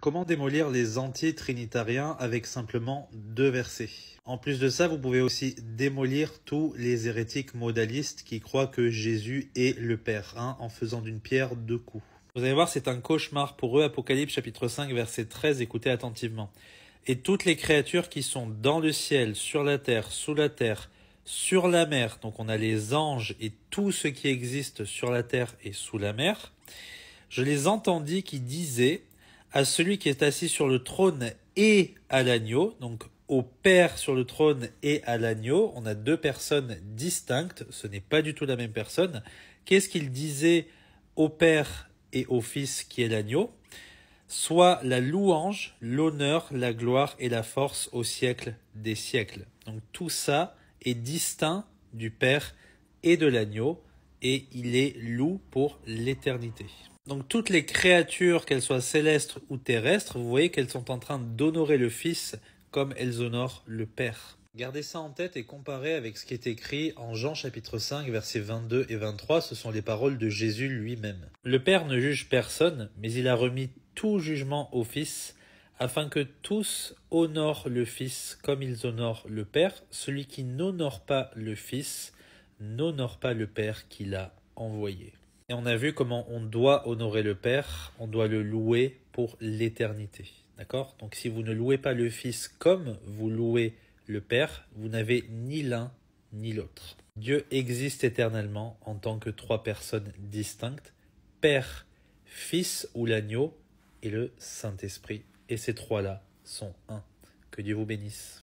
Comment démolir les anti-trinitariens avec simplement deux versets En plus de ça, vous pouvez aussi démolir tous les hérétiques modalistes qui croient que Jésus est le Père, hein, en faisant d'une pierre deux coups. Vous allez voir, c'est un cauchemar pour eux, Apocalypse chapitre 5 verset 13, écoutez attentivement. Et toutes les créatures qui sont dans le ciel, sur la terre, sous la terre, sur la mer, donc on a les anges et tout ce qui existe sur la terre et sous la mer, je les entendis qui disaient, à celui qui est assis sur le trône et à l'agneau, donc au Père sur le trône et à l'agneau, on a deux personnes distinctes, ce n'est pas du tout la même personne. Qu'est-ce qu'il disait au Père et au Fils qui est l'agneau Soit la louange, l'honneur, la gloire et la force au siècle des siècles. Donc tout ça est distinct du Père et de l'agneau, et il est loup pour l'éternité. Donc toutes les créatures, qu'elles soient célestes ou terrestres, vous voyez qu'elles sont en train d'honorer le Fils comme elles honorent le Père. Gardez ça en tête et comparez avec ce qui est écrit en Jean chapitre 5 versets 22 et 23, ce sont les paroles de Jésus lui-même. Le Père ne juge personne, mais il a remis tout jugement au Fils, afin que tous honorent le Fils comme ils honorent le Père. Celui qui n'honore pas le Fils n'honore pas le Père qui l'a envoyé. Et on a vu comment on doit honorer le Père, on doit le louer pour l'éternité. D'accord Donc si vous ne louez pas le Fils comme vous louez le Père, vous n'avez ni l'un ni l'autre. Dieu existe éternellement en tant que trois personnes distinctes, Père, Fils ou l'agneau et le Saint-Esprit. Et ces trois-là sont un. Que Dieu vous bénisse.